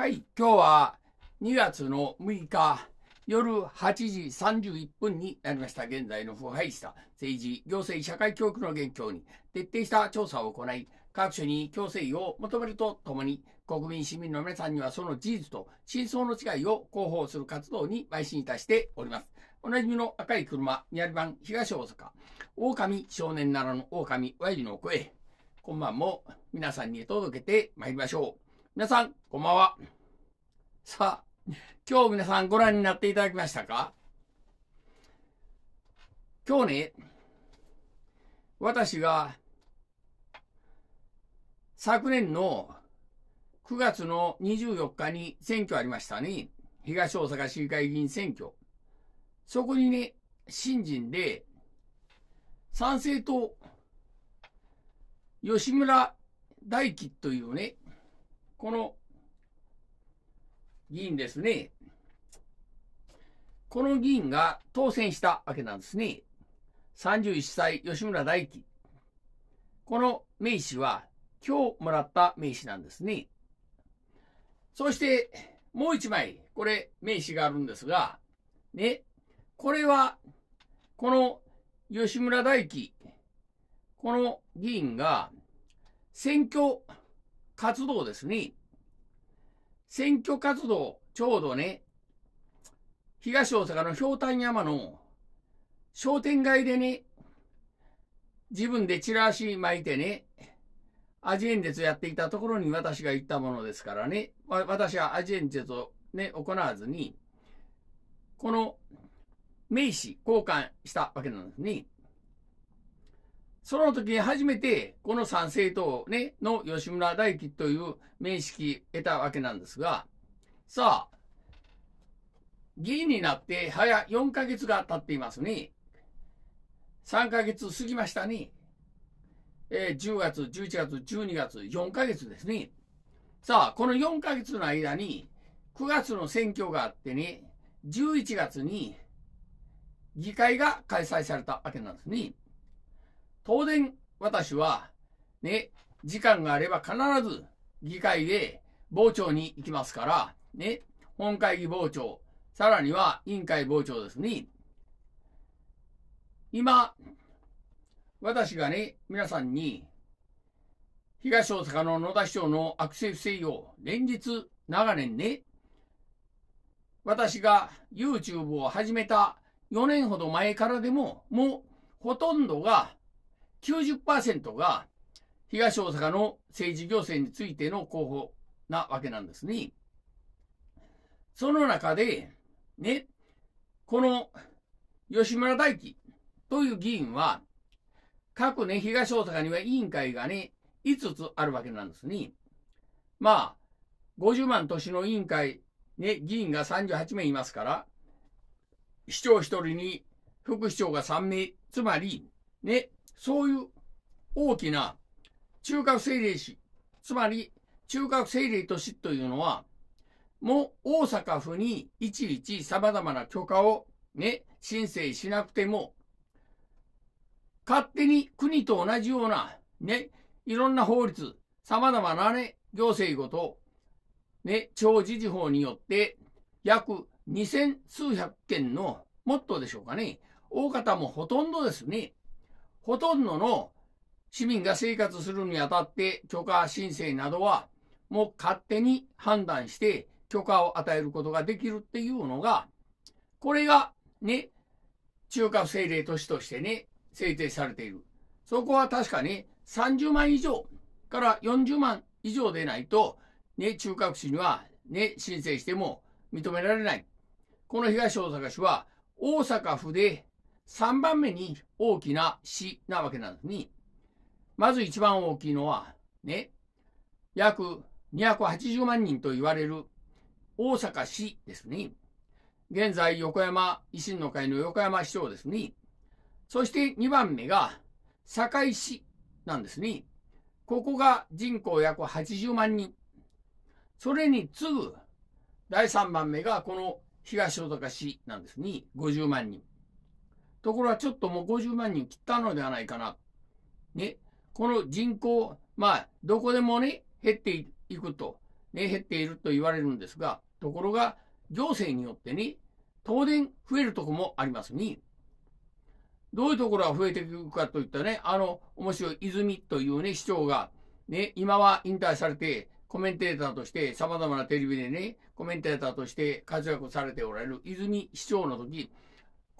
はい、今日は2月の6日夜8時31分になりました。現在の腐敗した政治、行政、社会教育の現況に徹底した調査を行い、各所に強制を求めるとともに、国民市民の皆さんにはその事実と真相の違いを広報する活動に邁進いたしております。おなじみの赤い車、宮城版東大阪、狼少年ならぬ狼親父の声、今晩も皆さんに届けてまいりましょう。皆さん、こんばんは。さあ、今日皆さんご覧になっていただきましたか今日ね、私が昨年の9月の24日に選挙ありましたね。東大阪市議会議員選挙。そこにね、新人で、参政党、吉村大輝というね、この議員ですね。この議員が当選したわけなんですね。31歳吉村大輝。この名刺は今日もらった名刺なんですね。そしてもう一枚、これ名刺があるんですが、ね、これはこの吉村大輝、この議員が選挙活動ですね。選挙活動、ちょうどね、東大阪の氷ょ山の商店街でね、自分でチラシ巻いてね、アジ演説やっていたところに私が行ったものですからね、私はアジ演説をね、行わずに、この名刺交換したわけなんですね。その時初めて、この参政党ね、の吉村大輝という面識得たわけなんですが、さあ、議員になって早4ヶ月が経っていますね。3ヶ月過ぎましたね。え10月、11月、12月、4ヶ月ですね。さあ、この4ヶ月の間に、9月の選挙があってね、11月に議会が開催されたわけなんですね。当然、私は、ね、時間があれば必ず議会で傍聴に行きますから、ね、本会議傍聴、さらには委員会傍聴ですね。今、私がね、皆さんに、東大阪の野田市長の悪性不正を連日、長年ね、私が YouTube を始めた4年ほど前からでも、もうほとんどが90%が東大阪の政治行政についての候補なわけなんですね。その中で、ね、この吉村大輝という議員は、各ね、東大阪には委員会がね、5つあるわけなんですね。まあ、50万都市の委員会、ね、議員が38名いますから、市長1人に副市長が3名、つまり、ね、そういう大きな中核政令市、つまり中核政令都市というのは、もう大阪府にいちいち様々な許可をね、申請しなくても、勝手に国と同じような、ね、いろんな法律、様々なね、行政ごと、ね、超自治法によって、約2000数百件の、もっとでしょうかね、大方もほとんどですね、ほとんどの市民が生活するにあたって許可申請などはもう勝手に判断して許可を与えることができるっていうのが、これがね、中華政令都市としてね、制定されている。そこは確かね、30万以上から40万以上でないと、ね、中核市にはね、申請しても認められない。この東大阪市は大阪府で3番目に大きな死なわけなのに、まず一番大きいのは、ね、約280万人と言われる大阪市ですね。現在、横山、維新の会の横山市長ですね。そして2番目が、堺市なんですね。ここが人口約80万人。それに次ぐ、第3番目がこの東大阪市なんですね。50万人。ところがちょっともう50万人切ったのではないかな。ね。この人口、まあ、どこでもね、減っていくと、ね、減っていると言われるんですが、ところが、行政によってね、当然増えるとこもありますに、どういうところが増えていくかといったね、あの、面白い泉というね、市長が、ね、今は引退されて、コメンテーターとして、様々なテレビでね、コメンテーターとして活躍されておられる泉市長の時、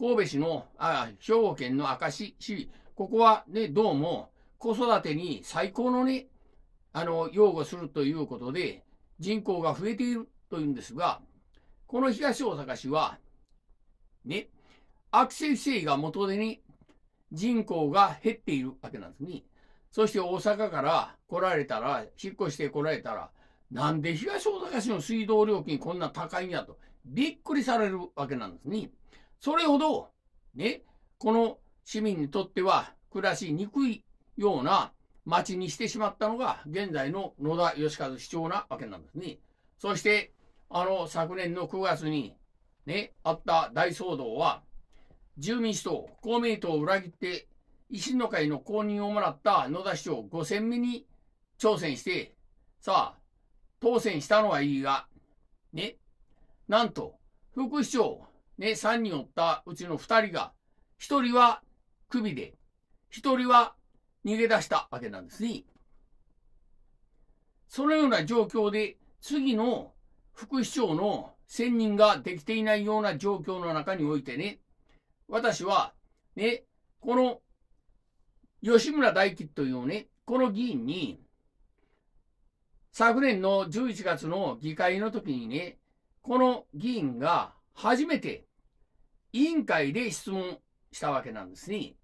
神戸市の、あ、兵庫県の明石市、ここはね、どうも、子育てに最高のね、あの、擁護するということで、人口が増えているというんですが、この東大阪市は、ね、悪性不正が元でに人口が減っているわけなんですね。そして大阪から来られたら、引っ越して来られたら、なんで東大阪市の水道料金こんな高いんやと、びっくりされるわけなんですね。それほど、ね、この市民にとっては暮らしにくいような町にしてしまったのが、現在の野田義和市長なわけなんですね。そして、あの、昨年の9月に、ね、あった大騒動は、住民主党、公明党を裏切って、維新の会の公認をもらった野田市長5 0 0 0人に挑戦して、さあ、当選したのはいいが、ね、なんと、副市長、ね、3人おったうちの2人が、1人は首で、1人は逃げ出したわけなんですね。そのような状況で、次の副市長の選任ができていないような状況の中においてね、私は、ね、この吉村大輝というね、この議員に、昨年の11月の議会の時にね、この議員が初めて委員会で質問したわけなんですね。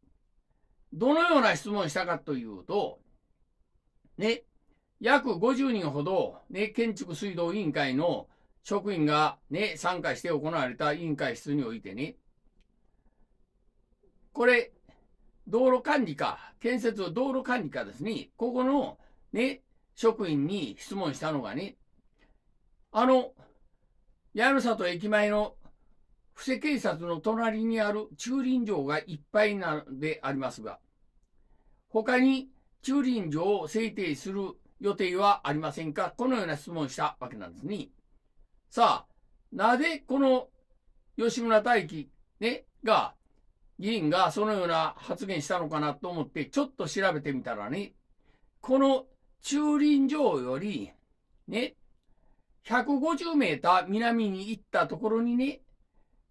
どのような質問したかというと、ね、約50人ほど、ね、建築水道委員会の職員がね、参加して行われた委員会室においてね、これ、道路管理課、建設道路管理課ですね、ここのね、職員に質問したのがね、あの、八重里駅前の布施警察の隣にある駐輪場がいっぱいなのでありますが、他に駐輪場を制定する予定はありませんかこのような質問したわけなんですね。さあ、なぜこの吉村大輝、ね、が、議員がそのような発言したのかなと思ってちょっと調べてみたらね、この駐輪場より、ね、150メーター南に行ったところにね、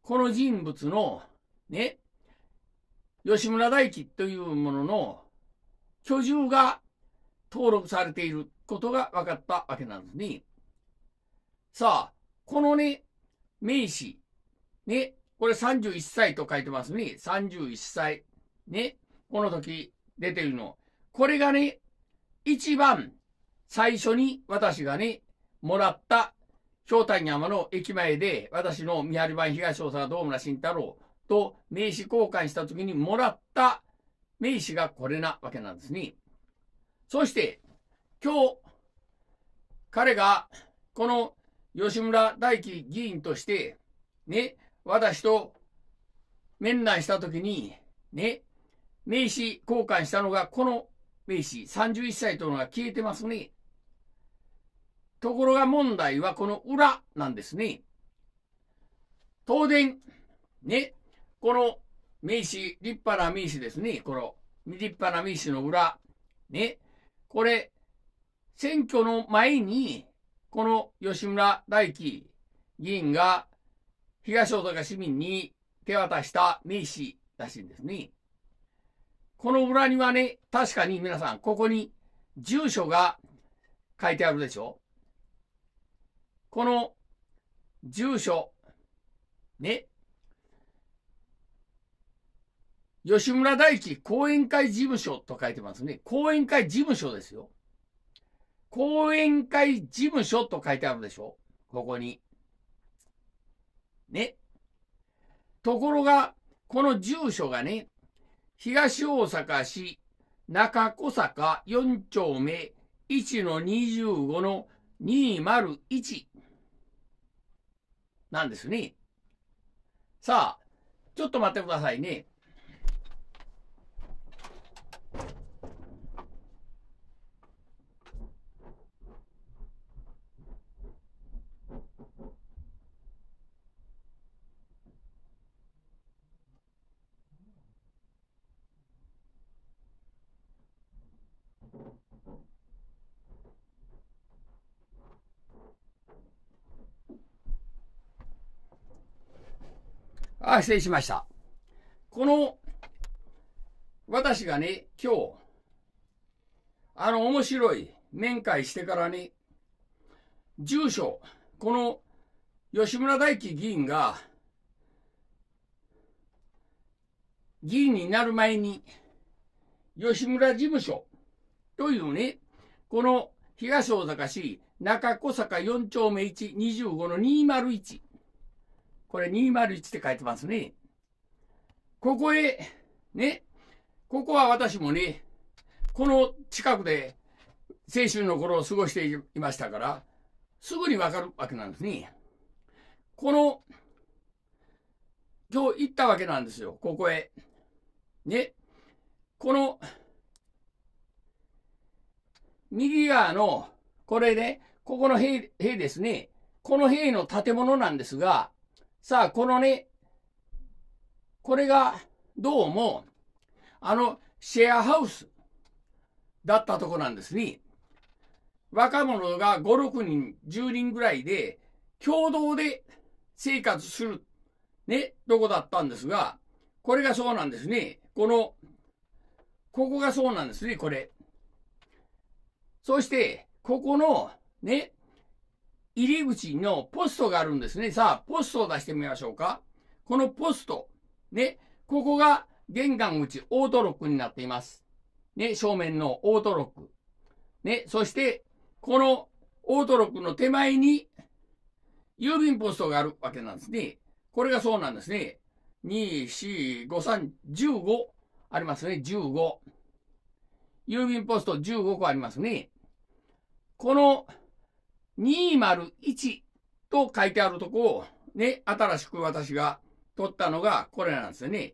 この人物の、ね、吉村大輝というものの居住が登録されていることが分かったわけなんですね。さあ、このね、名詞、ね、これ31歳と書いてますね。31歳。ね、この時出てるの。これがね、一番最初に私がね、もらった昇太山の駅前で、私の見張り番東大阪堂村慎太郎と名刺交換した時にもらった名刺がこれなわけなんですね。そして、今日、彼が、この吉村大輝議員として、ね、私と面談した時に、ね、名刺交換したのが、この名刺、31歳というのが消えてますね。ところが問題はこの裏なんですね。東電、ね、この名詞、立派な名詞ですね。この立派な名詞の裏、ね、これ、選挙の前に、この吉村大輝議員が東大阪市民に手渡した名詞らしいんですね。この裏にはね、確かに皆さん、ここに住所が書いてあるでしょこの住所、ね、吉村大地後援会事務所と書いてますね。講演会事務所ですよ。講演会事務所と書いてあるでしょここに。ね。ところが、この住所がね、東大阪市中小坂4丁目1-25-201なんですね。さあ、ちょっと待ってくださいね。あ、失礼しました。この、私がね、今日、あの、面白い面会してからね、住所、この、吉村大樹議員が、議員になる前に、吉村事務所というね、この東大阪市中小坂4丁目125の201これ201って書いてますね。ここへ、ね、ここは私もね、この近くで青春の頃を過ごしていましたから、すぐにわかるわけなんですね。この、今日行ったわけなんですよ、ここへ。ね、この、右側の、これね、ここの塀、塀ですね。この塀の建物なんですが、さあ、このね、これがどうも、あの、シェアハウスだったとこなんですね。若者が5、6人、10人ぐらいで、共同で生活する、ね、とこだったんですが、これがそうなんですね。この、ここがそうなんですね、これ。そして、ここの、ね、入り口のポストがあるんですね。さあ、ポストを出してみましょうか。このポスト、ね、ここが玄関口オートロックになっています。ね、正面のオートロック。ね、そして、このオートロックの手前に、郵便ポストがあるわけなんですね。これがそうなんですね。2、4、5、3、15ありますね。15。郵便ポスト15個ありますね。この201と書いてあるとこを、ね、新しく私が取ったのがこれなんですよね。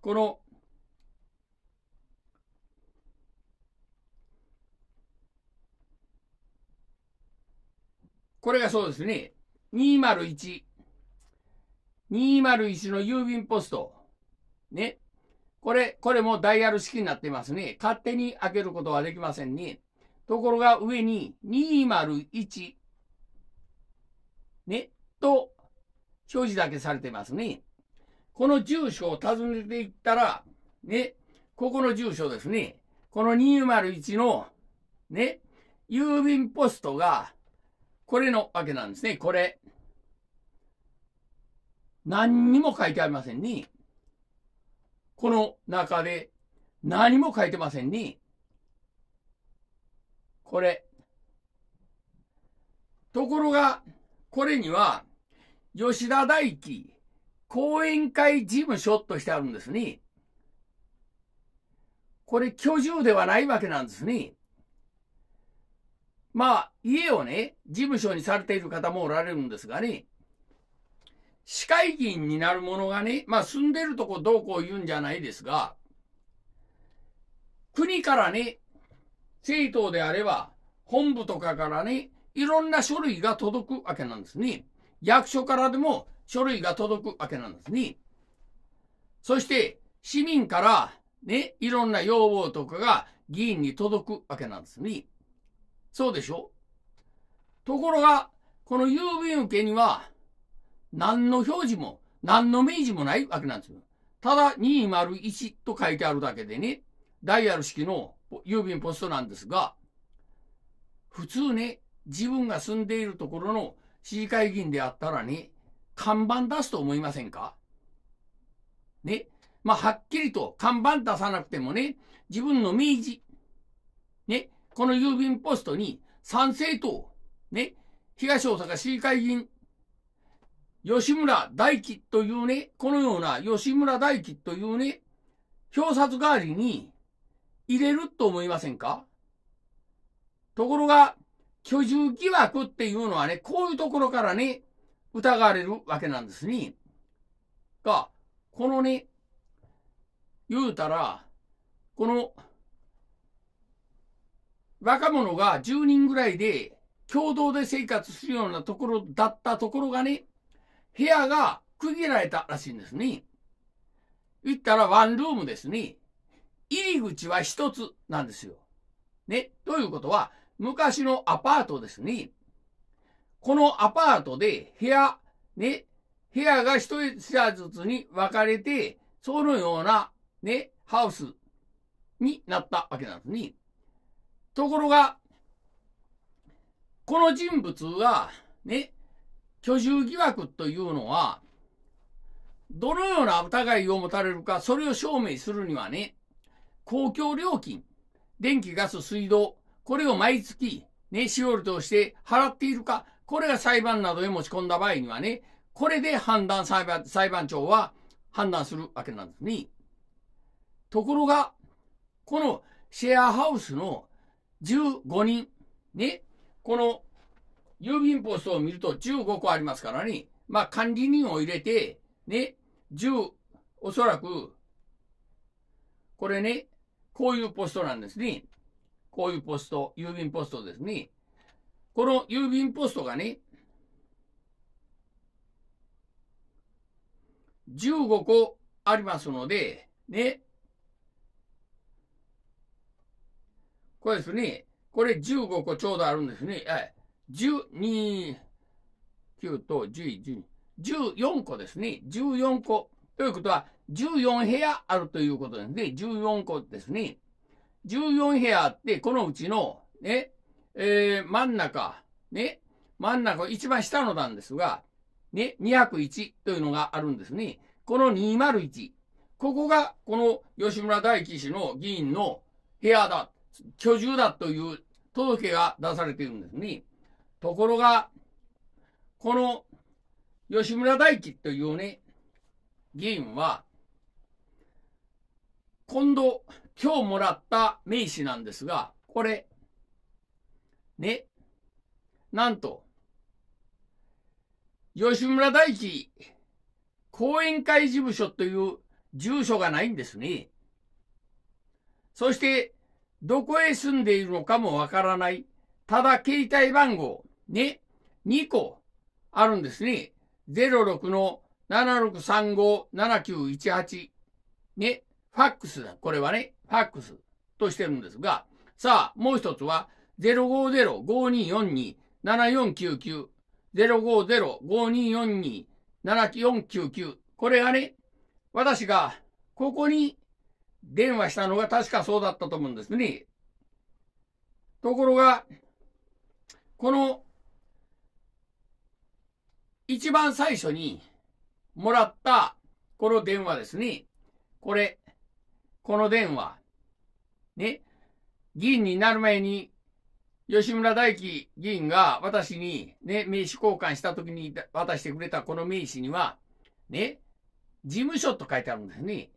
この、これがそうですね。201。201の郵便ポスト。ね。これ、これもダイヤル式になってますね。勝手に開けることはできませんね。ところが上に201、ね、と表示だけされてますね。この住所を訪ねていったら、ね、ここの住所ですね。この201の、ね、郵便ポストが、これのわけなんですね。これ。何にも書いてありませんね。この中で何も書いてませんね。これ。ところが、これには、吉田大輝講演会事務所としてあるんですね。これ居住ではないわけなんですね。まあ、家をね、事務所にされている方もおられるんですがね、市会議員になる者がね、まあ住んでるとこどうこう言うんじゃないですが、国からね、政党であれば、本部とかからね、いろんな書類が届くわけなんですね。役所からでも書類が届くわけなんですね。そして、市民から、ね、いろんな要望とかが議員に届くわけなんですね。そうでしょところが、この郵便受けには、何の表示も、何の明示もないわけなんですよ。ただ、201と書いてあるだけでね、ダイヤル式の郵便ポストなんですが、普通ね、自分が住んでいるところの市議会議員であったらね、看板出すと思いませんかね。まあ、はっきりと看板出さなくてもね、自分の名字、ね。この郵便ポストに賛成党、ね。東大阪市議会議員、吉村大樹というね、このような吉村大樹というね、表札代わりに、入れると思いませんかところが、居住疑惑っていうのはね、こういうところからね、疑われるわけなんですね。が、このね、言うたら、この、若者が10人ぐらいで共同で生活するようなところだったところがね、部屋が区切られたらしいんですね。言ったらワンルームですね。入り口は一つなんですよ。ね。ということは、昔のアパートですね。このアパートで部屋、ね、部屋が一部ずつに分かれて、そのような、ね、ハウスになったわけなんですね。ところが、この人物が、ね、居住疑惑というのは、どのような疑いを持たれるか、それを証明するにはね、公共料金、電気、ガス、水道、これを毎月、ね、しおりとして払っているか、これが裁判などへ持ち込んだ場合にはね、これで判断裁判、裁判長は判断するわけなんですね。ところが、このシェアハウスの15人、ね、この郵便ポストを見ると15個ありますからね、まあ管理人を入れて、ね、10、おそらく、これね、こういうポストなんですね。こういうポスト、郵便ポストですね。この郵便ポストがね、15個ありますので、ね。これですね。これ15個ちょうどあるんですね。12、9と11、12。14個ですね。14個。ということは、14部屋あるということです。で、14個ですね。14部屋あって、このうちの、ね、えー、真ん中、ね、真ん中、一番下の段ですが、ね、201というのがあるんですね。この201。ここが、この吉村大輝氏の議員の部屋だ、居住だという届けが出されているんですね。ところが、この吉村大輝というね、議員は、今度、今日もらった名刺なんですが、これ、ね、なんと、吉村大地後援会事務所という住所がないんですね。そして、どこへ住んでいるのかもわからない。ただ携帯番号、ね、2個あるんですね。06の7635-7918。ね。ファックスだ。これはね、ファックスとしてるんですが、さあ、もう一つは、050-5242-7499。050-5242-7499。これがね、私が、ここに電話したのが確かそうだったと思うんですね。ところが、この、一番最初に、もらったこの電話ですね。これ、この電話。ね。議員になる前に、吉村大樹議員が私にね、名刺交換した時に渡してくれたこの名刺には、ね、事務所と書いてあるんですね。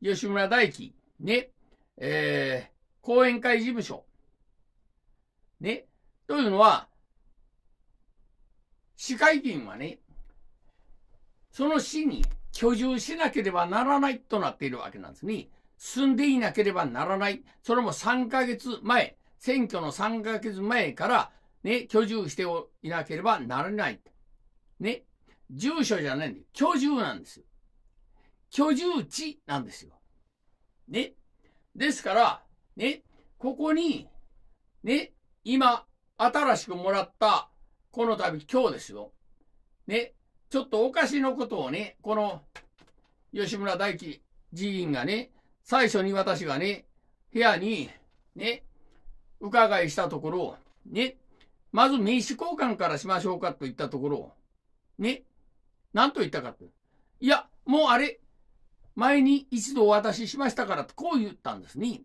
吉村大樹、ね、えー、講演会事務所。ね、というのは、市会議員はね、その市に居住しなければならないとなっているわけなんですね。住んでいなければならない。それも3ヶ月前、選挙の3ヶ月前から、ね、居住していなければならない。ね、住所じゃないんで、居住なんですよ。居住地なんですよ。ね。ですから、ね、ここに、ね、今、新しくもらった、この度今日ですよ。ね、ちょっとおかしのことをね、この吉村大輝議員がね、最初に私がね、部屋にね、伺いしたところ、ね、まず名刺交換からしましょうかと言ったところ、ね、何と言ったかて。いや、もうあれ、前に一度お渡ししましたからとこう言ったんですね。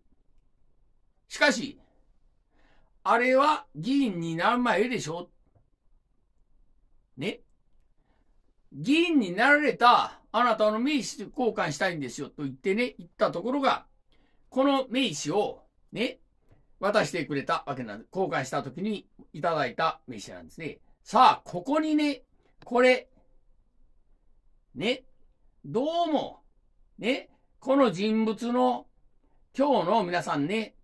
しかし、あれは議員になる前でしょね議員になられたあなたの名刺交換したいんですよと言ってね、言ったところが、この名刺をね、渡してくれたわけなんです。交換した時にいただいた名刺なんですね。さあ、ここにね、これ、ね、どうも、ね、この人物の今日の皆さんね、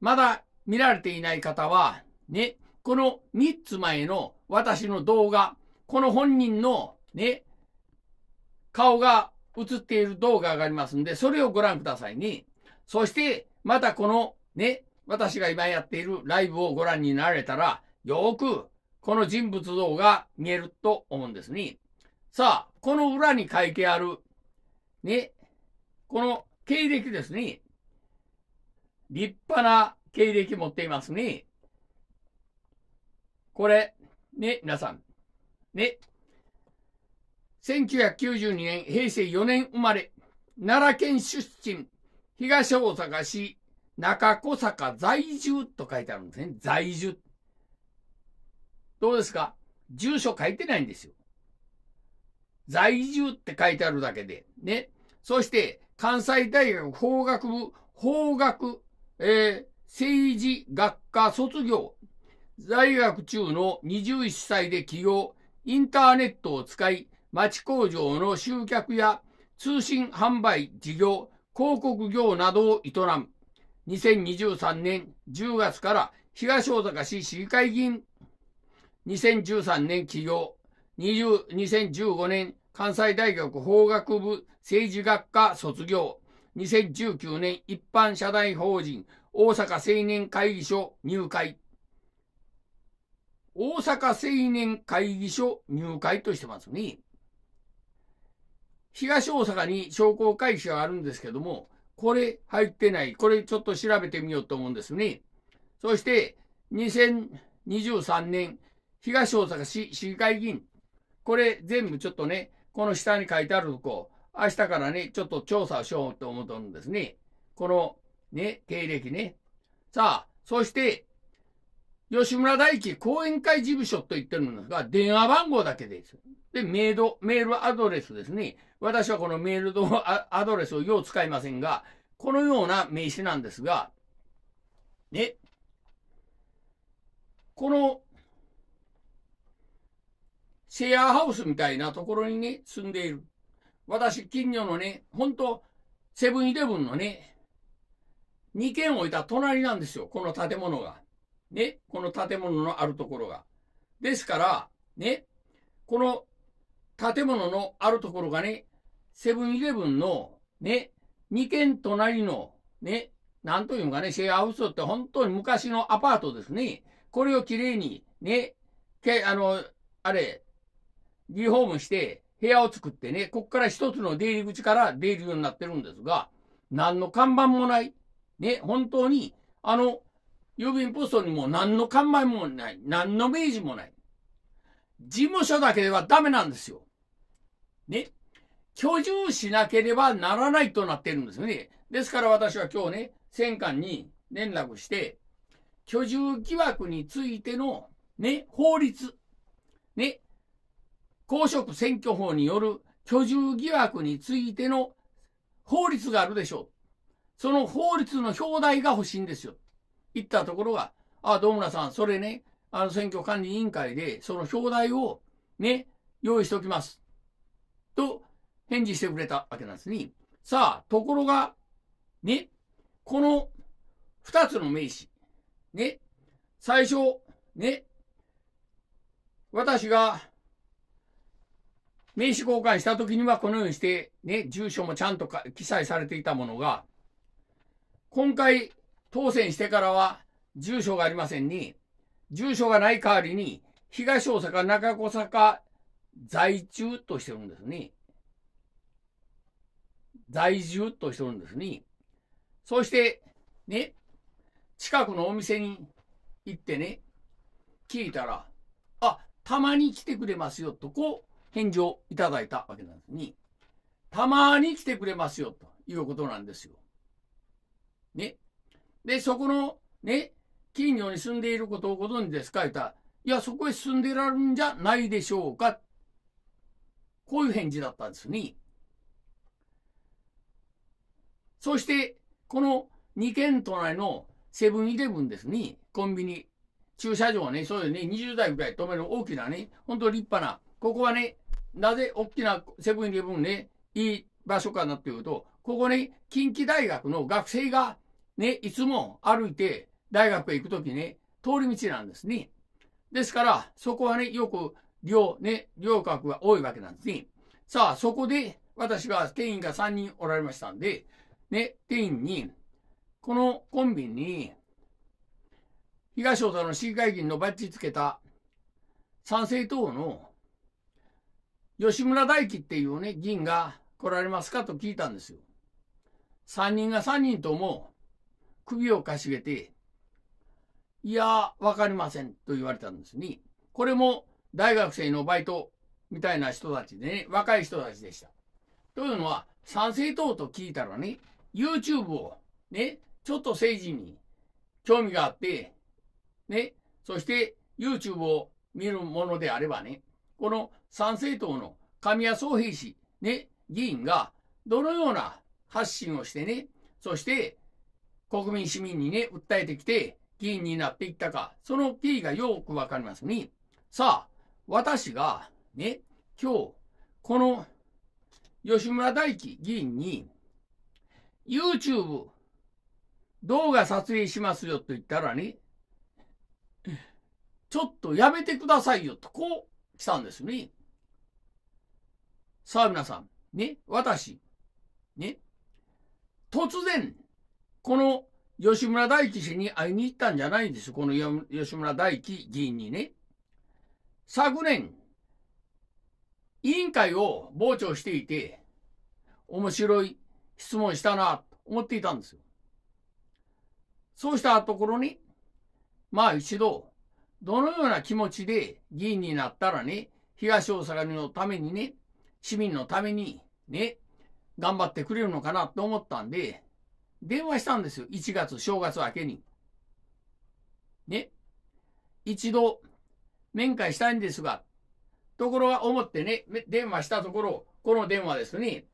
まだ見られていない方は、ね、この3つ前の私の動画、この本人のね、顔が映っている動画がありますんで、それをご覧くださいね。そして、またこのね、私が今やっているライブをご覧になれたら、よくこの人物像が見えると思うんですね。さあ、この裏に書いてある、ね、この経歴ですね。立派な経歴持っていますね。これ、ね、皆さん。ね、1992年、平成4年生まれ、奈良県出身、東大阪市中小坂在住と書いてあるんですね。在住。どうですか住所書いてないんですよ。在住って書いてあるだけで。ね。そして、関西大学法学部、法学、えー、政治学科卒業。在学中の21歳で起業。インターネットを使い、町工場の集客や通信販売事業、広告業などを営む。2023年10月から東大阪市市議会議員。2013年起業。20 1 5年関西大学法学部政治学科卒業。2019年一般社団法人大阪青年会議所入会。大阪青年会議所入会としてますね。東大阪に商工会社があるんですけども、これ入ってない。これちょっと調べてみようと思うんですね。そして、2023年、東大阪市市議会議員。これ全部ちょっとね、この下に書いてあるとこ、明日からね、ちょっと調査をしようと思うとるんですね。このね、経歴ね。さあ、そして、吉村大輝講演会事務所と言ってるんですが、電話番号だけです。で、メール、メールアドレスですね。私はこのメールのアドレスをよう使いませんが、このような名詞なんですが、ね、この、シェアハウスみたいなところにね、住んでいる。私、近所のね、ほんと、セブンイレブンのね、2軒置いた隣なんですよ、この建物が。ね、この建物のあるところが。ですから、ね、この建物のあるところがね、セブンイレブンのね、2軒隣のね、なんというかね、シェアハウスって本当に昔のアパートですね。これをきれいにね、け、あの、あれ、リフォームして部屋を作ってね、こっから一つの出入り口から出るようになってるんですが、何の看板もない。ね、本当に、あの、郵便ポストにも何の看板もない。何の明示もない。事務所だけではダメなんですよ。ね。居住しなければならないとなってるんですよね。ですから私は今日ね、戦艦に連絡して、居住疑惑についての、ね、法律、ね、公職選挙法による居住疑惑についての法律があるでしょう。その法律の表題が欲しいんですよ。行ったところが、ああ、堂村さん、それね、あの選挙管理委員会で、その表題をね、用意しておきます。と、返事してくれたわけなんですね。さあ、ところが、ね、この2つの名詞、ね、最初、ね、私が名刺交換した時にはこのようにして、ね、住所もちゃんと記載されていたものが、今回当選してからは住所がありませんに、住所がない代わりに、東大阪中小坂在住としてるんですね。在住としてるんですね。そして、ね、近くのお店に行ってね、聞いたら、あ、たまに来てくれますよと、こう返事をいただいたわけなんですね。たまに来てくれますよということなんですよ。ね。で、そこのね、金魚に住んでいることをご存知ですか言ったら、いや、そこへ住んでられるんじゃないでしょうか。こういう返事だったんですね。そして、この2軒隣のセブンイレブンですね、コンビニ、駐車場はね、そういうね、20台ぐらい止める大きなね、本当立派な、ここはね、なぜ大きなセブンイレブンね、いい場所かなっていうと、ここね、近畿大学の学生がね、いつも歩いて大学へ行くときね、通り道なんですね。ですから、そこはね、よく両、ね、両角が多いわけなんですね。さあ、そこで私が店員が3人おられましたんで、ね、店員に、このコンビニに、東大田の市議会議員のバッジつけた、賛成党の吉村大輝っていうね、議員が来られますかと聞いたんですよ。3人が3人とも、首をかしげて、いや、わかりませんと言われたんですね。これも大学生のバイトみたいな人たちでね、若い人たちでした。というのは、参政党と聞いたらね、YouTube をね、ちょっと政治に興味があって、ね、そして YouTube を見るものであればね、この参政党の神谷宗平氏、ね、議員がどのような発信をしてね、そして国民市民にね、訴えてきて、議員になっていったか、その経緯がよくわかりますね。さあ、私が、ね、今日、この、吉村大樹議員に、YouTube、動画撮影しますよと言ったらね、ちょっとやめてくださいよと、こう来たんですね。さあ皆さん、ね、私、ね、突然、この吉村大樹氏に会いに行ったんじゃないんですこの吉村大樹議員にね。昨年、委員会を傍聴していて、面白い質問したな、と思っていたんですよ。そうしたところに、まあ一度、どのような気持ちで議員になったらね、東大阪のためにね、市民のためにね、頑張ってくれるのかなと思ったんで、電話したんですよ。1月、正月明けに。ね。一度、面会したいんですが、ところが思ってね、電話したところ、この電話ですね、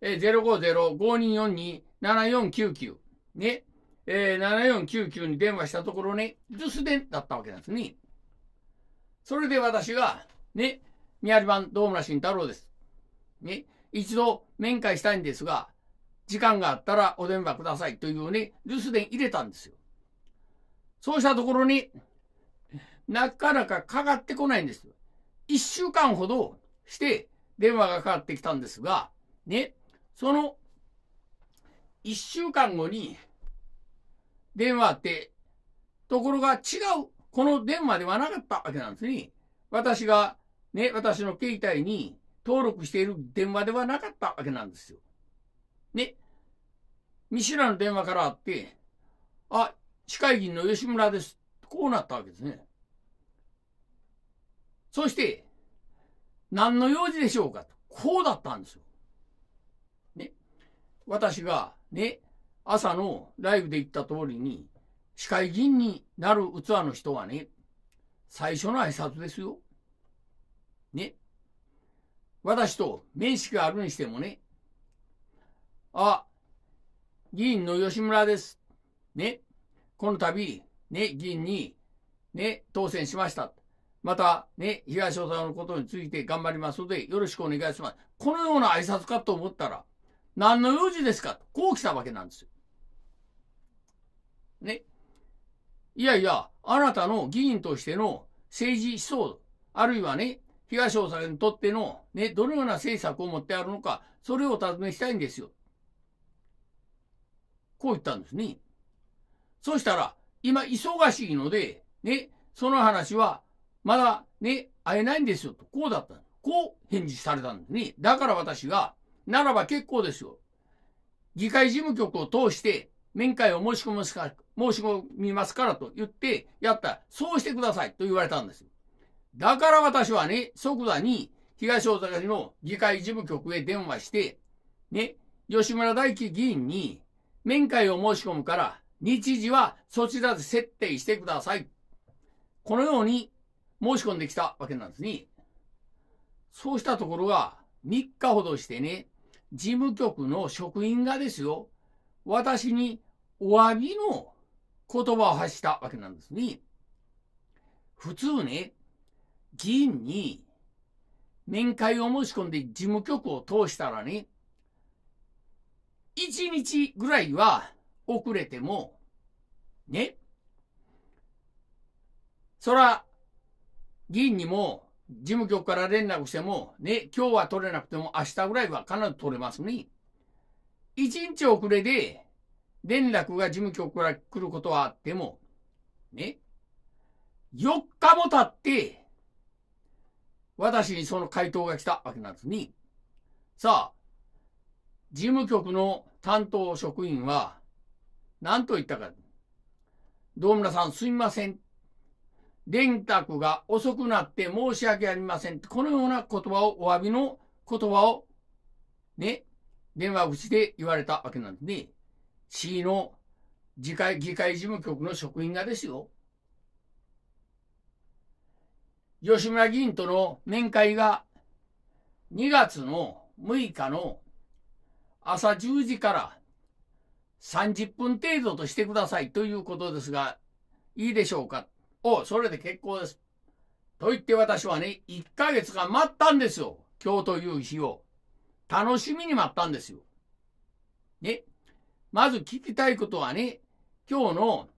え050-5242-7499、ね、えー、7499に電話したところね、留守電だったわけなんですね。それで私が、ね、宮城版堂村慎太郎です。ね、一度面会したいんですが、時間があったらお電話くださいというふうに留守電入れたんですよ。そうしたところになかなかかかってこないんですよ。1週間ほどして電話がかかってきたんですが、ね、その1週間後に電話って、ところが違う、この電話ではなかったわけなんですね。私がね、私の携帯に登録している電話ではなかったわけなんですよ。ね、見知らぬ電話からあって、あ、市会議員の吉村です。こうなったわけですね。そして、何の用事でしょうかと。こうだったんですよ。ね。私が、ね、朝のライブで言った通りに、市会議員になる器の人はね、最初の挨拶ですよ。ね。私と面識があるにしてもね、あ、議員の吉村です。ね。この度、ね、議員に、ね、当選しました。また、ね、東尾さんのことについて頑張りますので、よろしくお願いします。このような挨拶かと思ったら、何の用事ですかと、こう来たわけなんですよ。ね。いやいや、あなたの議員としての政治思想、あるいはね、東大阪にとっての、ね、どのような政策を持ってあるのか、それをお尋ねしたいんですよ。こう言ったんですね。そうしたら、今忙しいので、ね、その話は、まだね、会えないんですよと、こうだった。こう返事されたんですね。だから私が、ならば結構ですよ。議会事務局を通して、面会を申し込みますか申し込みますからと言って、やった。そうしてくださいと言われたんです。よ。だから私はね、即座に東大阪市の議会事務局へ電話して、ね、吉村大輝議員に、面会を申し込むから、日時はそちらで設定してください。このように申し込んできたわけなんですね。そうしたところが、3日ほどしてね、事務局の職員がですよ、私にお詫びの言葉を発したわけなんですね。普通ね、議員に面会を申し込んで事務局を通したらね、1日ぐらいは遅れても、ね。そら、議員にも、事務局から連絡しても、ね、今日は取れなくても明日ぐらいは必ず取れますね。一日遅れで、連絡が事務局から来ることはあっても、ね、4日も経って、私にその回答が来たわけなんですね。さあ、事務局の担当職員は、何と言ったか、堂村さんすみません。電卓が遅くなって申し訳ありません。このような言葉を、お詫びの言葉を、ね、電話口で言われたわけなんでね。市の議会、議会事務局の職員がですよ。吉村議員との面会が2月の6日の朝10時から30分程度としてくださいということですが、いいでしょうかお、それで結構です。と言って私はね、1ヶ月が待ったんですよ。今日という日を。楽しみに待ったんですよ。ね。まず聞きたいことはね、今日の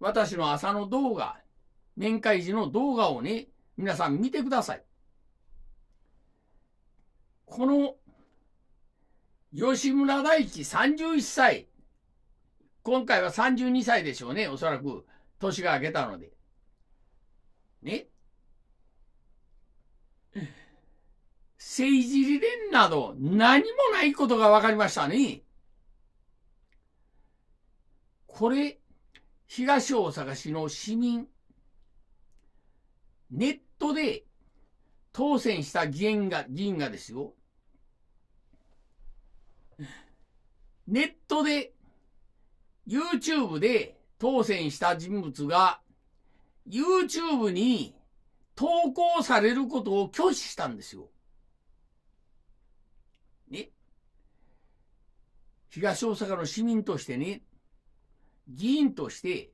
私の朝の動画、面会時の動画をね、皆さん見てください。この吉村大地31歳。今回は32歳でしょうね、おそらく。年が明けたので。ね。政治理念など何もないことが分かりましたね。これ、東大阪市の市民、ネットで当選した議員が、議員がですよ。ネットで、YouTube で当選した人物が、YouTube に投稿されることを拒否したんですよ。ね。東大阪の市民としてね、議員として、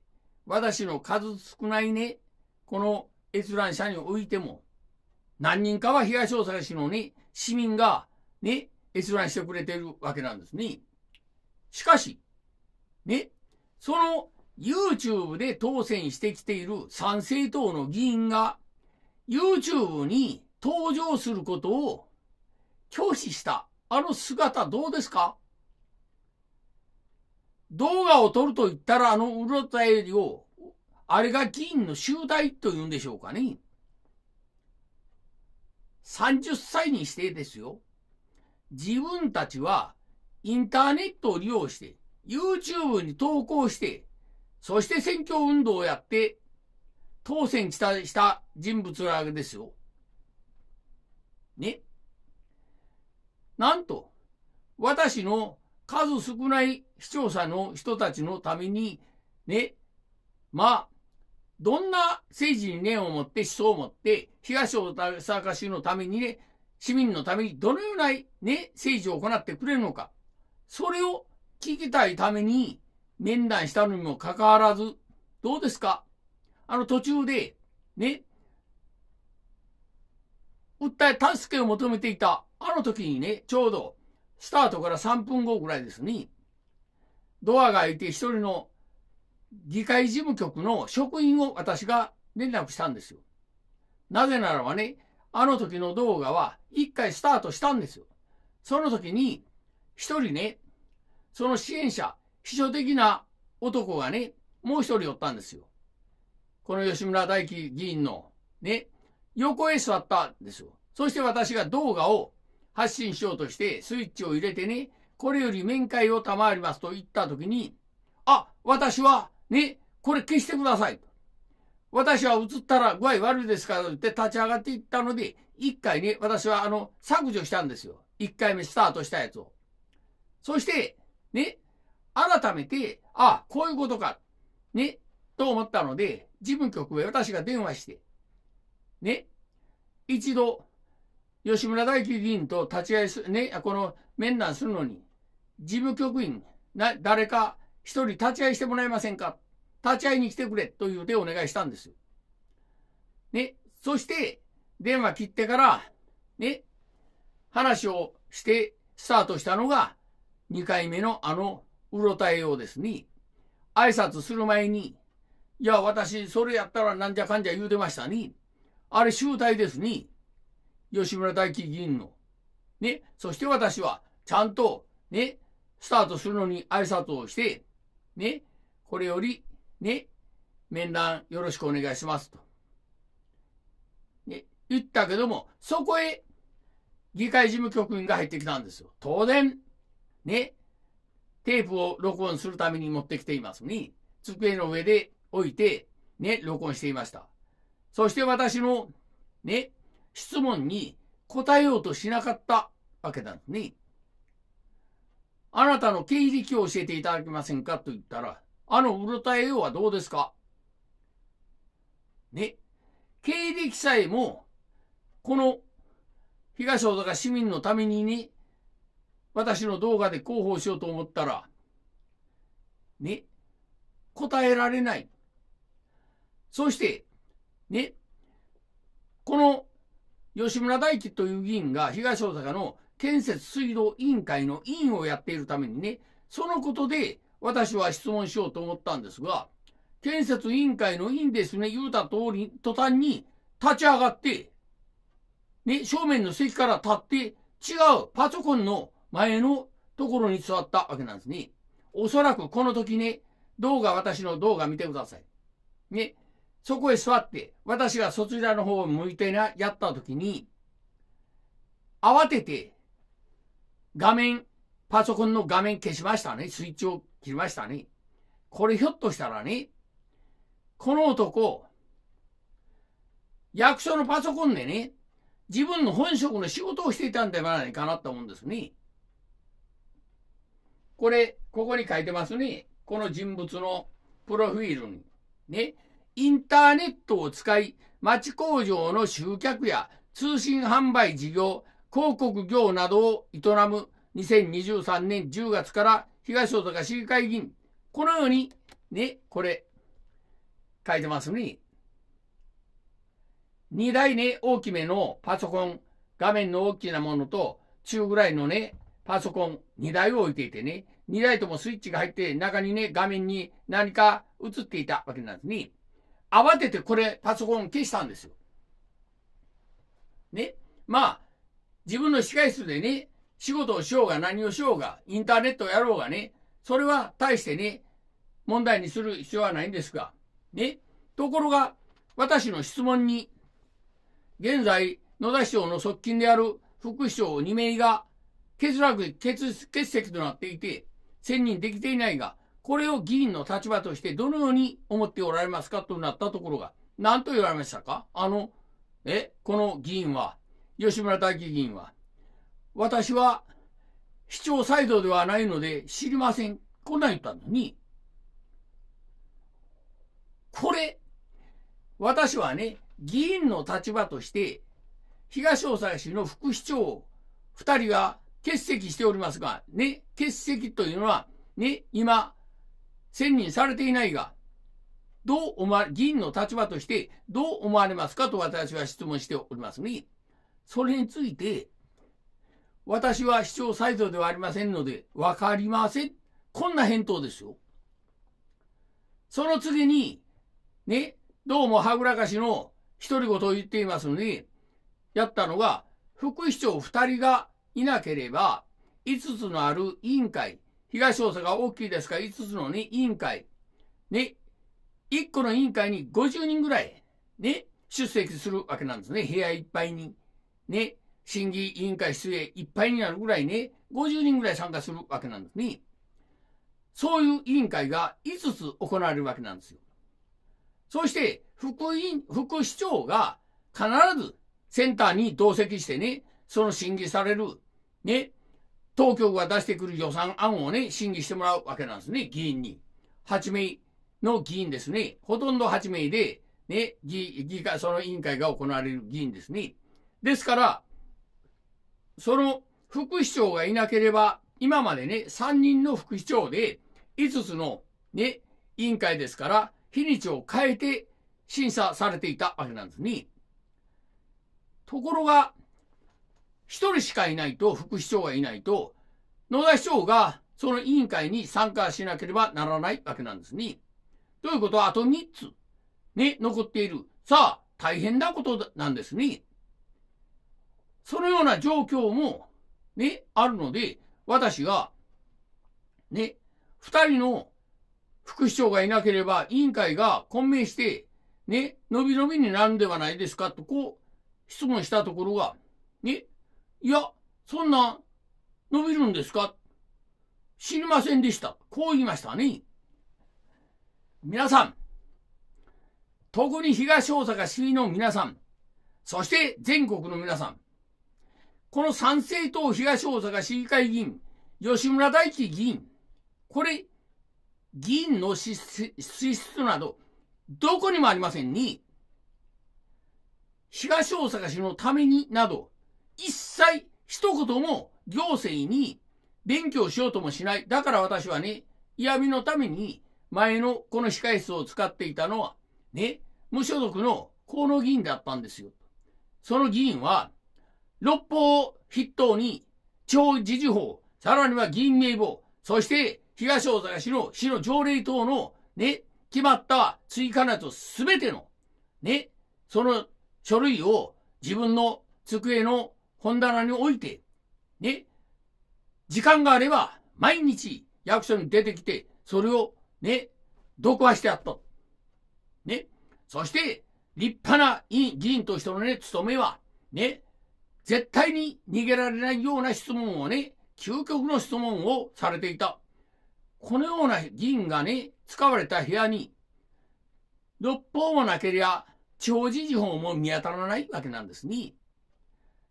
私の数少ないね、この閲覧者においても、何人かは東大阪市のね、市民が、ね、閲覧してくれてるわけなんですね。しかし、ね、その YouTube で当選してきている参政党の議員が YouTube に登場することを拒否したあの姿どうですか動画を撮ると言ったらあのうろたえりを、あれが議員の集大と言うんでしょうかね。30歳にしてですよ。自分たちはインターネットを利用して、YouTube に投稿して、そして選挙運動をやって、当選した人物らですよ。ね。なんと、私の数少ない視聴者の人たちのために、ね、まあ、どんな政治に念を持って、思想を持って、東大阪市のためにね、市民のためにどのような、ね、政治を行ってくれるのか、それを聞きたいために面談したのにもかかわらず、どうですかあの途中で、ね、訴え助けを求めていた、あの時にね、ちょうど、スタートから3分後ぐらいですね、ドアが開いて一人の議会事務局の職員を私が連絡したんですよ。なぜならばね、あの時の動画は一回スタートしたんですよ。その時に、一人ね、その支援者、秘書的な男がね、もう一人おったんですよ。この吉村大樹議員の、ね、横へ座ったんですよ。そして私が動画を発信しようとしてスイッチを入れてね、これより面会を賜りますと言った時に、あ、私は、ね、これ消してくださいと。私は映ったら具合悪いですからと言って立ち上がっていったので、1回に私はあの、削除したんですよ。1回目スタートしたやつを。そして、ね、改めて、あ、こういうことか、ね、と思ったので、事務局へ私が電話して、ね、一度、吉村大輝議員と立ち会いす、ね、この面談するのに、事務局員、な、誰か一人立ち会いしてもらえませんか立ち会いに来てくれというてをお願いしたんですよ。ね、そして、電話切ってから、ね、話をしてスタートしたのが、2回目のあの、うろたえようですね。挨拶する前に、いや、私、それやったらなんじゃかんじゃ言うてましたね。あれ、集大ですね。吉村大輝議員の。ね、そして私は、ちゃんと、ね、スタートするのに挨拶をして、ね、これよりね、面談よろしくお願いしますと。ね、言ったけども、そこへ議会事務局員が入ってきたんですよ。当然、ね、テープを録音するために持ってきていますに、机の上で置いて、ね、録音していました。そして私の、ね、質問に答えようとしなかったわけなんですね。あなたの経歴を教えていただけませんかと言ったら、あのうろたえようはどうですかね。経歴さえも、この東大阪市民のためにね、私の動画で広報しようと思ったら、ね、答えられない。そして、ね、この吉村大輝という議員が東大阪の建設水道委員会の委員をやっているためにね、そのことで私は質問しようと思ったんですが、建設委員会の委員ですね、言うた通り、途端に立ち上がって、ね、正面の席から立って、違うパソコンの前のところに座ったわけなんですね。おそらくこの時ね、動画、私の動画見てください。ね、そこへ座って、私がそちらの方を向いてな、やった時に、慌てて、画面、パソコンの画面消しましたね。スイッチをりましたね。これひょっとしたらね、この男、役所のパソコンでね、自分の本職の仕事をしていたんではないかなと思うんですね。これ、ここに書いてますね。この人物のプロフィールに。ね。インターネットを使い、町工場の集客や通信販売事業、広告業などを営む2023年10月から東大阪市議会議員、このように、ね、これ、書いてますね。2台ね、大きめのパソコン、画面の大きなものと、中ぐらいのね、パソコン2台を置いていてね、2台ともスイッチが入って、中にね、画面に何か映っていたわけなんですね。慌ててこれ、パソコン消したんですよ。ね。まあ、自分の界室でね、仕事をしようが何をしようが、インターネットをやろうがね、それは大してね、問題にする必要はないんですが、ね。ところが、私の質問に、現在、野田市長の側近である副市長2名が、欠落、欠、欠席となっていて、選任できていないが、これを議員の立場としてどのように思っておられますかとなったところが、何と言われましたかあの、え、この議員は、吉村大輝議員は、私は市長サイドではないので知りません。こんなん言ったのに、これ、私はね、議員の立場として、東大阪市の副市長2人が欠席しておりますが、ね、欠席というのは、ね、今、選任されていないが、どう思わ、議員の立場としてどう思われますかと私は質問しておりますね。それについて、私は市長サイドではありませんので、わかりません。こんな返答ですよ。その次に、ね、どうもはぐらかしの独り言を言っていますので、やったのが、副市長二人がいなければ、五つのある委員会、東大阪大きいですから五つのね、委員会、ね、一個の委員会に50人ぐらい、ね、出席するわけなんですね。部屋いっぱいに。ね。審議委員会室へいっぱいになるぐらいね、50人ぐらい参加するわけなんですね。そういう委員会が5つ行われるわけなんですよ。そして、副委員、副市長が必ずセンターに同席してね、その審議される、ね、当局が出してくる予算案をね、審議してもらうわけなんですね、議員に。8名の議員ですね。ほとんど8名で、ね、議、議会、その委員会が行われる議員ですね。ですから、その副市長がいなければ、今までね、3人の副市長で、5つのね、委員会ですから、日にちを変えて審査されていたわけなんですね。ところが、1人しかいないと、副市長がいないと、野田市長がその委員会に参加しなければならないわけなんですね。ということは、あと3つ、ね、残っている。さあ、大変なことなんですね。そのような状況も、ね、あるので、私が、ね、二人の副市長がいなければ委員会が混迷して、ね、伸び伸びになるんではないですかとこう質問したところが、ね、いや、そんな伸びるんですか知りませんでした。こう言いましたね。皆さん、特に東大阪市の皆さん、そして全国の皆さん、この参政党東大阪市議会議員、吉村大地議員、これ、議員の資質など、どこにもありませんに、東大阪市のためになど、一切一言も行政に勉強しようともしない。だから私はね、嫌味のために前のこの控室を使っていたのは、ね、無所属の河野議員だったんですよ。その議員は、六方を筆頭に、地方自治法、さらには議員名簿、そして東大阪市の市の条例等のね、決まった追加などすべてのね、その書類を自分の机の本棚に置いて、ね、時間があれば毎日役所に出てきて、それをね、読破してやった。ね、そして立派な議員としてのね、務めは、ね、絶対に逃げられないような質問をね、究極の質問をされていた。このような議員がね、使われた部屋に、六方もなけりゃ、地方自治法も見当たらないわけなんですね。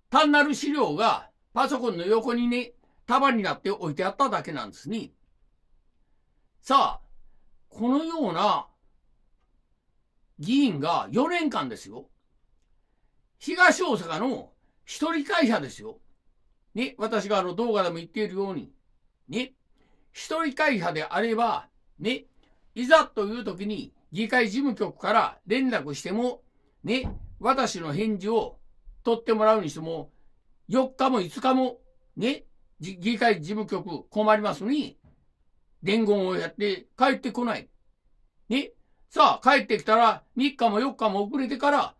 単なる資料がパソコンの横にね、束になって置いてあっただけなんですね。さあ、このような議員が4年間ですよ。東大阪の一人会社ですよ。ね、私があの動画でも言っているように、ね、一人会社であれば、ね、いざという時に議会事務局から連絡しても、ね、私の返事を取ってもらうにしても、4日も5日も、ね、議会事務局困りますに、伝言をやって帰ってこない。ね、さあ帰ってきたら3日も4日も遅れてから、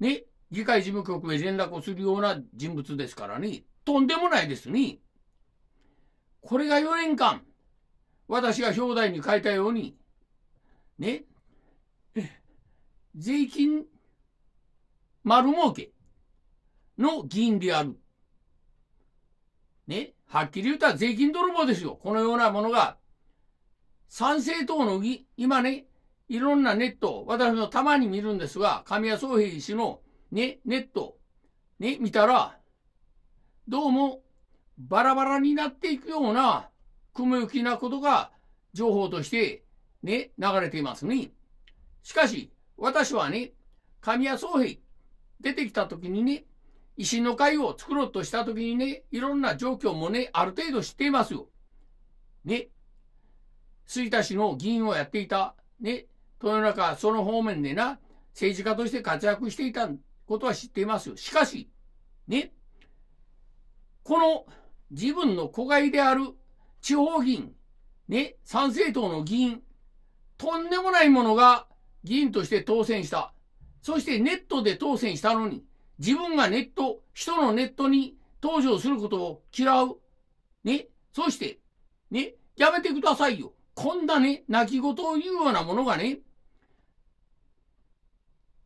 ね、議会事務局へ連絡をするような人物ですからね、とんでもないですね。これが4年間、私が表題に書いたように、ね、税金丸儲けの議員である。ね、はっきり言ったら税金泥棒ですよ。このようなものが、賛成党の議、今ね、いろんなネット、私のたまに見るんですが、神谷宗平氏のね、ネット、ね、見たら、どうもバラバラになっていくような雲行きなことが情報としてね、流れていますね。しかし、私はね、神谷宗平出てきた時にね、維新の会を作ろうとした時にね、いろんな状況もね、ある程度知っていますよ。ね。吹田市の議員をやっていた、ね、豊中その方面でな、政治家として活躍していたことは知っていますよ。しかし、ね、この自分の子飼いである地方議員、ね、参政党の議員、とんでもないものが議員として当選した。そしてネットで当選したのに、自分がネット、人のネットに登場することを嫌う。ね、そして、ね、やめてくださいよ。こんなね、泣き言を言うようなものがね、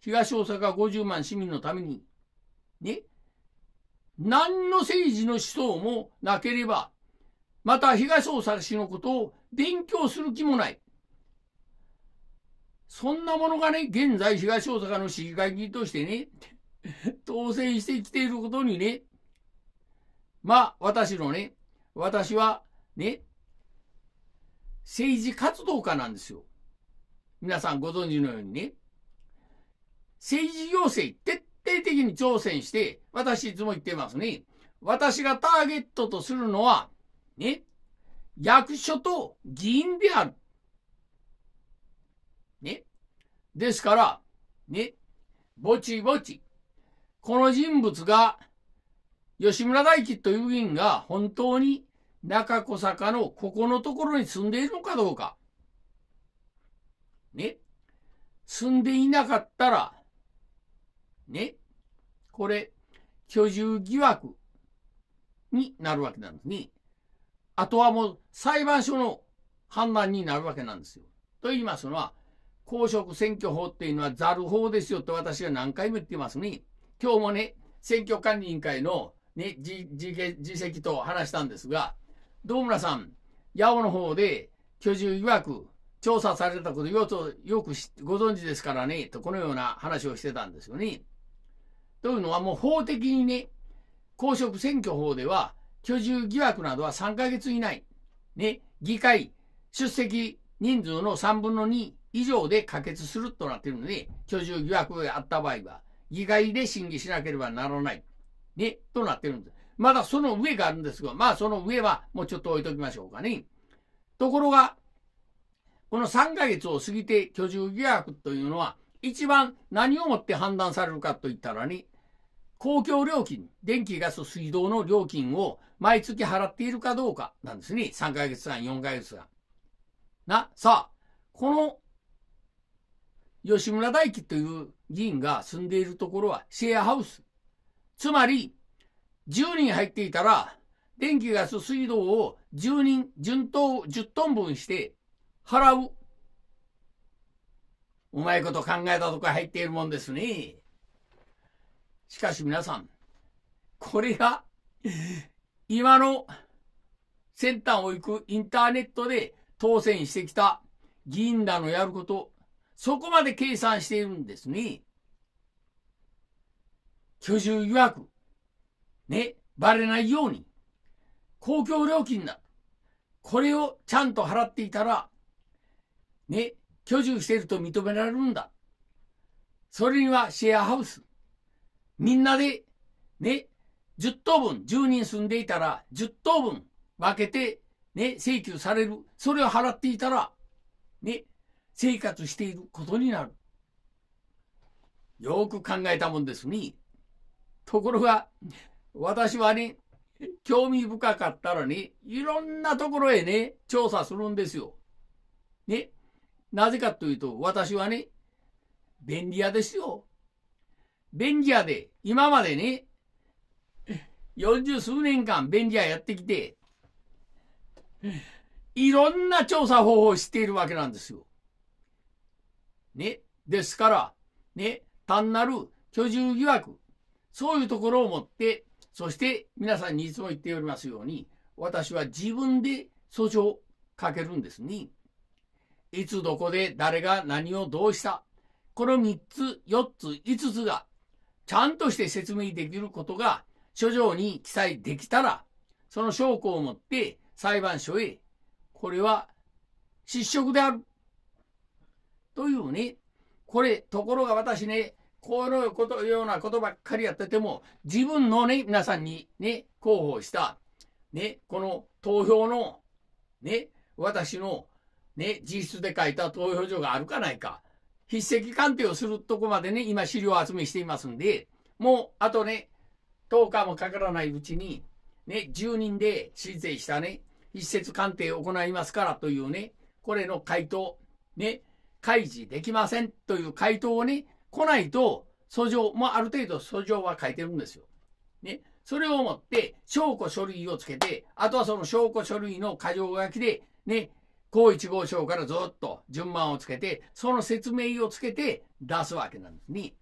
東大阪50万市民のために、ね、何の政治の思想もなければ、また東大阪市のことを勉強する気もない。そんなものがね、現在東大阪の市議会議員としてね、当選してきていることにね、まあ、私のね、私はね、政治活動家なんですよ。皆さんご存知のようにね。政治行政徹底的に挑戦して、私いつも言ってますね。私がターゲットとするのは、ね、役所と議員である。ね。ですから、ね、ぼちぼち、この人物が、吉村大輝という議員が本当に中小坂のここのところに住んでいるのかどうか。ね。住んでいなかったら、ね、これ、居住疑惑になるわけなんですね。あとはもう裁判所の判断になるわけなんですよ。と言いますのは、公職選挙法っていうのはざる法ですよと私は何回も言ってますね。今日もね、選挙管理委員会のね、じ、じ、自責と話したんですが、堂村さん、八尾の方で居住疑惑調査されたことよくご存知ですからね、とこのような話をしてたんですよね。というのはもう法的にね、公職選挙法では、居住疑惑などは3ヶ月以内、ね、議会出席人数の3分の2以上で可決するとなっているので、居住疑惑があった場合は、議会で審議しなければならない、ね、となっているんです。まだその上があるんですが、まあその上はもうちょっと置いときましょうかね。ところが、この3ヶ月を過ぎて居住疑惑というのは、一番何をもって判断されるかといったらね、公共料金、電気、ガス、水道の料金を毎月払っているかどうかなんですね。3ヶ月間、4ヶ月間。な、さあ、この吉村大輝という議員が住んでいるところはシェアハウス。つまり、10人入っていたら、電気、ガス、水道を10人、順当、10トン分して払う。うまいこと考えたとこ入っているもんですね。しかし皆さん、これが、今の先端を行くインターネットで当選してきた議員らのやること、そこまで計算しているんですね。居住疑惑、ね、バレないように、公共料金だ。これをちゃんと払っていたら、ね、居住していると認められるんだ。それにはシェアハウス、みんなで、ね、10等分、10人住んでいたら、10等分分けて、ね、請求される。それを払っていたら、ね、生活していることになる。よく考えたもんですね。ところが、私はね、興味深かったらね、いろんなところへね、調査するんですよ。ね。なぜかというと、私はね、便利屋ですよ。便利屋で、今までね、40数年間便利屋やってきて、いろんな調査方法を知っているわけなんですよ。ね。ですから、ね、単なる居住疑惑、そういうところを持って、そして皆さんにいつも言っておりますように、私は自分で訴訟をかけるんですね。いつどこで誰が何をどうした。この3つ、4つ、5つがちゃんとして説明できることが書状に記載できたら、その証拠を持って裁判所へ、これは失職である。というね、これ、ところが私ね、このことようなことばっかりやってても、自分のね、皆さんにね、広報した、ね、この投票の、ね、私の、ね、実質で書いた投票所があるかないか、筆跡鑑定をするとこまでね、今資料集めしていますんで、もうあとね、10日もかからないうちに、ね、10人で申請したね、筆跡鑑定を行いますからというね、これの回答、ね、開示できませんという回答をね、来ないと、訴状、もある程度訴状は書いてるんですよ。ね。それをもって、証拠書類をつけて、あとはその証拠書類の過剰書きで、ね、高一号章からずっと順番をつけて、その説明をつけて出すわけなんですね。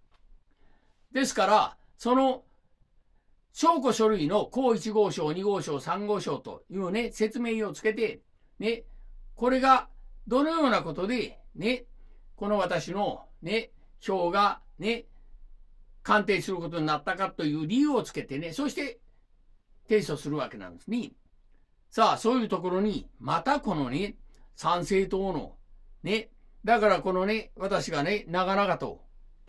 ですから、その証拠書類の高一号章、二号章、三号章というね、説明をつけて、ね、これがどのようなことで、ね、この私のね、表がね、鑑定することになったかという理由をつけてね、そして提訴するわけなんですね。さあ、そういうところに、またこのね、参政党の、ね、だからこのね、私がね、長々と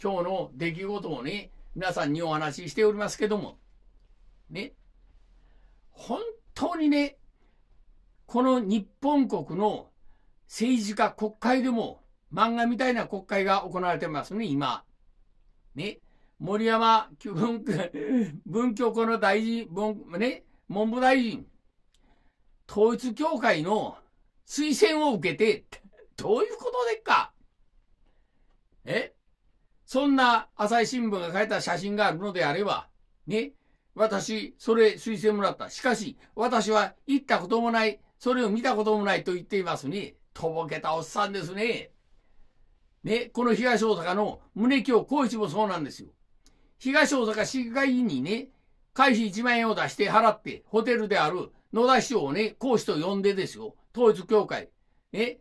今日の出来事をね、皆さんにお話ししておりますけども、ね、本当にね、この日本国の政治家国会でも漫画みたいな国会が行われてますね、今。ね、森山文 文教科の大臣、文ね、文部大臣、統一教会の推薦を受けて、どういうことでっかえそんな朝日新聞が書いた写真があるのであれば、ね、私、それ推薦もらった。しかし、私は行ったこともない、それを見たこともないと言っていますね。とぼけたおっさんですね。ね、この東大阪の宗京光一もそうなんですよ。東大阪市議会議員にね、会費1万円を出して払って、ホテルである野田市長をね、講師と呼んでですよ、統一教会、ね、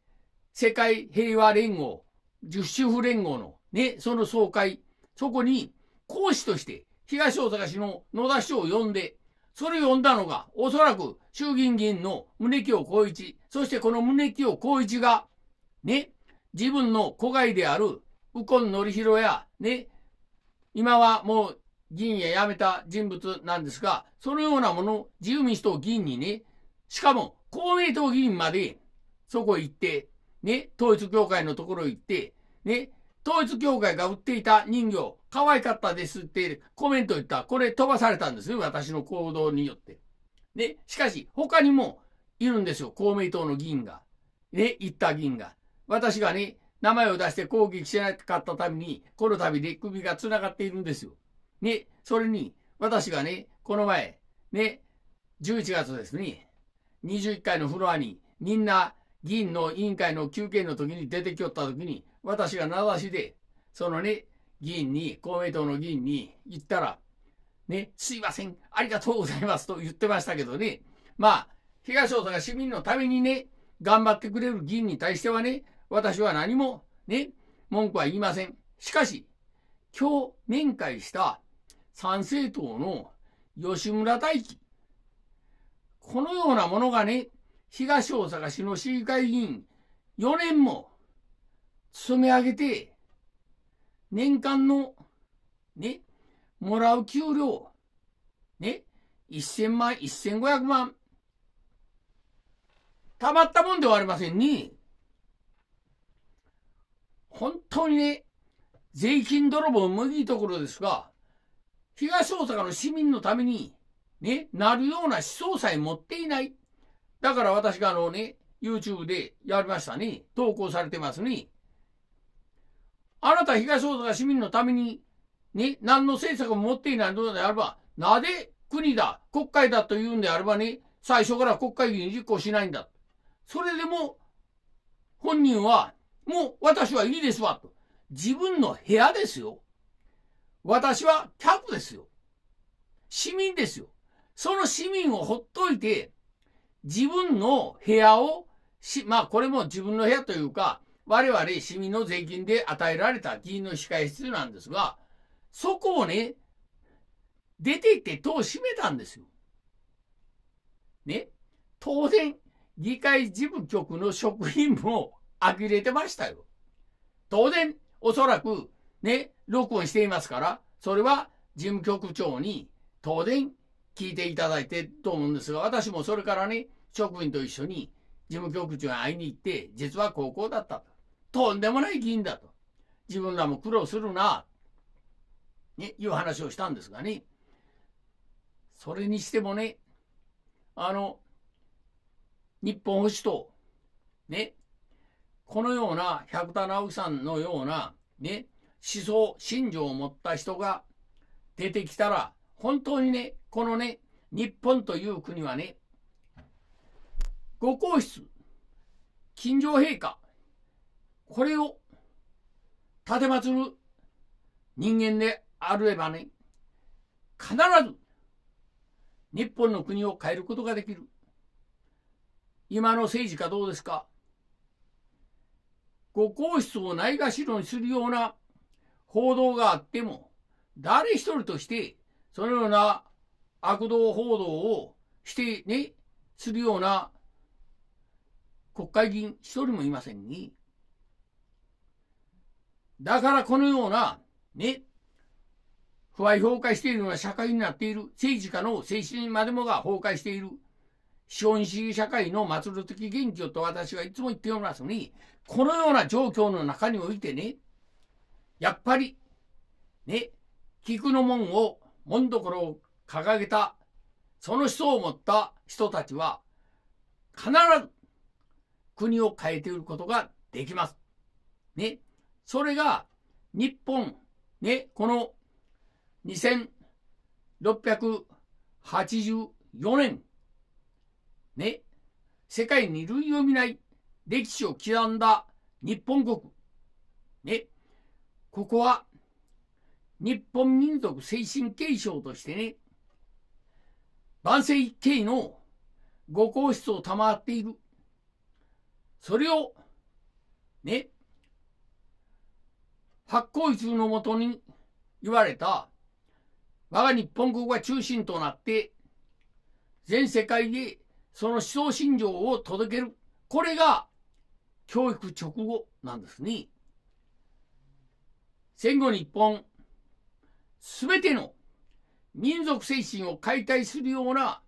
世界平和連合、十州府連合のね、その総会、そこに講師として東大阪市の野田市長を呼んで、それを呼んだのが、おそらく衆議院議員の宗清光一、そしてこの宗清光一が、ね、自分の子外である右近則弘や、ね、今はもう議員へ辞めた人物なんですが、そのようなもの、自由民主党議員にね、しかも公明党議員まで、そこへ行って、ね、統一教会のところへ行って、ね、統一教会が売っていた人形、可愛かったですってコメント言った。これ飛ばされたんですよ、私の行動によって。で、しかし、他にもいるんですよ、公明党の議員が。ね、行った議員が。私がね、名前を出して攻撃しなかったために、この度で首が繋がっているんですよ。ね、それに、私がね、この前、ね、11月ですね、21回のフロアに、みんな議員の委員会の休憩の時に出てきよった時に、私が名指しで、そのね、議員に、公明党の議員に言ったら、ね、すいません、ありがとうございますと言ってましたけどね、まあ、東大阪市民のためにね、頑張ってくれる議員に対してはね、私は何もね、文句は言いません。しかし、今日面会した参政党の吉村大輝。このようなものがね、東大阪市の市議会議員4年も務め上げて、年間のね、もらう給料、ね、1000万、1500万、たまったもんではありませんに、本当にね、税金泥棒もいいところですが、東大阪の市民のために、ね、なるような思想さえ持っていない。だから私があのね、YouTube でやりましたね。投稿されてますね。あなた東大阪市民のために、ね、何の政策も持っていないのであれば、なぜ国だ、国会だと言うんであればね、最初から国会議員実行しないんだ。それでも、本人は、もう私はいいですわ、と。自分の部屋ですよ。私は客ですよ。市民ですよ。その市民をほっといて、自分の部屋をし、まあこれも自分の部屋というか、我々市民の税金で与えられた議員の控え室なんですが、そこをね、出て行って戸を閉めたんですよ。ね。当然、議会事務局の職員も呆れてましたよ。当然、おそらくね、録音していますから、それは事務局長に当然聞いていただいてと思うんですが、私もそれからね、職員と一緒に事務局長に会いに行って、実は高校だったと。とんでもない議員だと。自分らも苦労するな、ね、いう話をしたんですがね。それにしてもね、あの、日本保守党、ね、このような百田直樹さんのような、ね、思想、信条を持った人が出てきたら、本当にね、このね、日本という国はね、ご皇室、金城陛下、これを立てまつる人間であればね、必ず日本の国を変えることができる。今の政治家どうですかご皇室をないがしろにするような報道があっても、誰一人として、そのような悪道報道をしてね、するような国会議員一人もいませんに。だからこのような、ね、不愛崩壊しているような社会になっている、政治家の精神までもが崩壊している、資本主義社会の末路的現況と私はいつも言っておりますのに、このような状況の中においてね、やっぱり、ね、菊の門を、門所を掲げた、その人を持った人たちは、必ず国を変えていることができます。ね。それが、日本、ね、この2684年、ね、世界に類を見ない歴史を刻んだ日本国、ね、ここは日本民族精神継承としてね、万世一系のご皇室を賜っている。それを、ね、発行室のもとに言われた、我が日本国が中心となって、全世界でその思想信条を届ける。これが教育直後なんですね。戦後日本、全ての民族精神を解体するような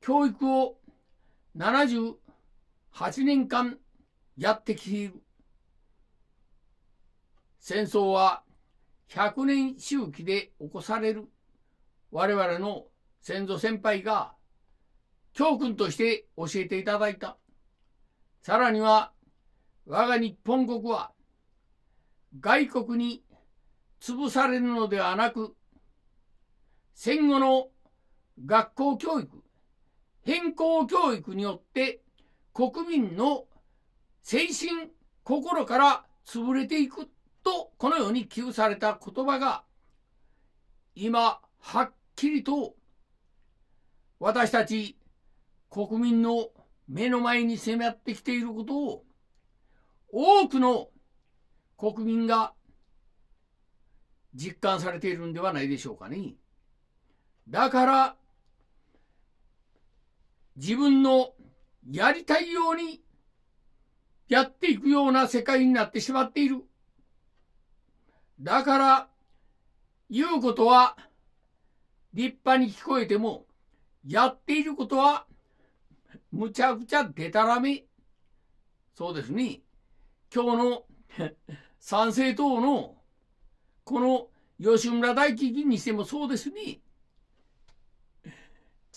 教育を78年間やってきている。戦争は100年周期で起こされる我々の先祖先輩が教訓として教えていただいた。さらには我が日本国は外国に潰されるのではなく、戦後の学校教育、変更教育によって国民の精神、心から潰れていくと、このように寄付された言葉が、今、はっきりと、私たち国民の目の前に迫ってきていることを、多くの国民が実感されているんではないでしょうかね。だから、自分のやりたいようにやっていくような世界になってしまっている。だから、言うことは立派に聞こえても、やっていることはむちゃくちゃでたらめ。そうですね。今日の参政党のこの吉村大輝議員にしてもそうですね。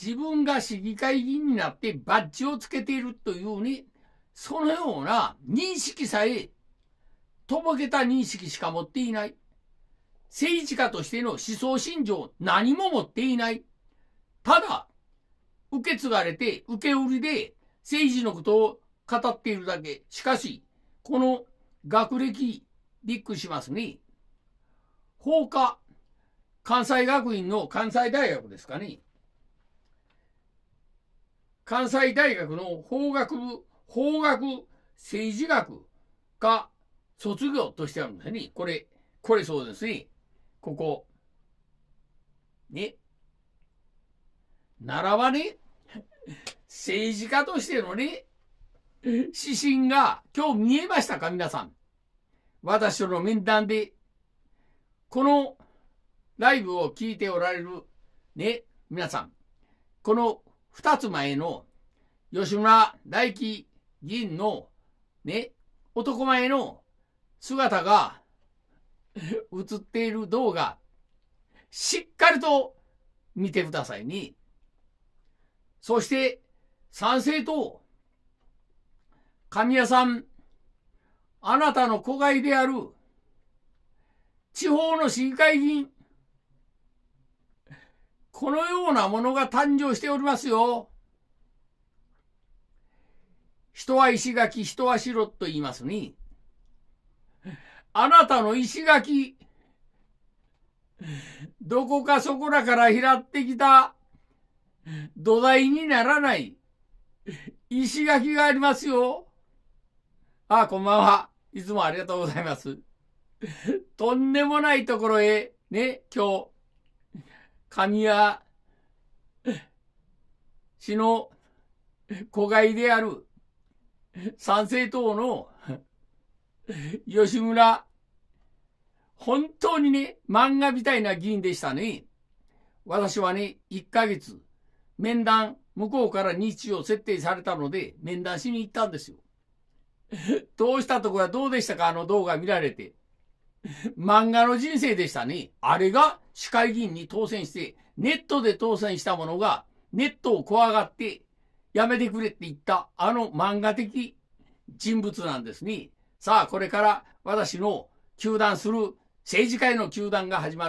自分が市議会議員になってバッジをつけているというね、そのような認識さえ、とぼけた認識しか持っていない。政治家としての思想信条何も持っていない。ただ、受け継がれて、受け売りで政治のことを語っているだけ。しかし、この学歴、びっくりしますね。法科、関西学院の関西大学ですかね。関西大学の法学部、法学政治学が卒業としてあるんですね。これ、これそうですね。ここ。ね。ならばね、政治家としてのね、指針が今日見えましたか皆さん。私との面談で、このライブを聞いておられるね、皆さん、この二つ前の吉村大輝議員のね、男前の姿が 映っている動画、しっかりと見てくださいね。そして、賛成と、神谷さんあなたの子飼いである地方の市議会議員、このようなものが誕生しておりますよ。人は石垣、人は城と言いますに、あなたの石垣、どこかそこらから拾ってきた土台にならない石垣がありますよ。あ、こんばんは。いつもありがとうございます。とんでもないところへ、ね、今日、神谷、死の子いである、参政党の、吉村、本当にね、漫画みたいな議員でしたね。私はね、1ヶ月、面談、向こうから日を設定されたので、面談しに行ったんですよ。どうしたところはどうでしたかあの動画見られて。漫画の人生でしたね。あれが市会議員に当選して、ネットで当選したものが、ネットを怖がって、やめてくれって言った、あの漫画的人物なんですね。さあ、これから私の球団する、政治界の球団が始まる。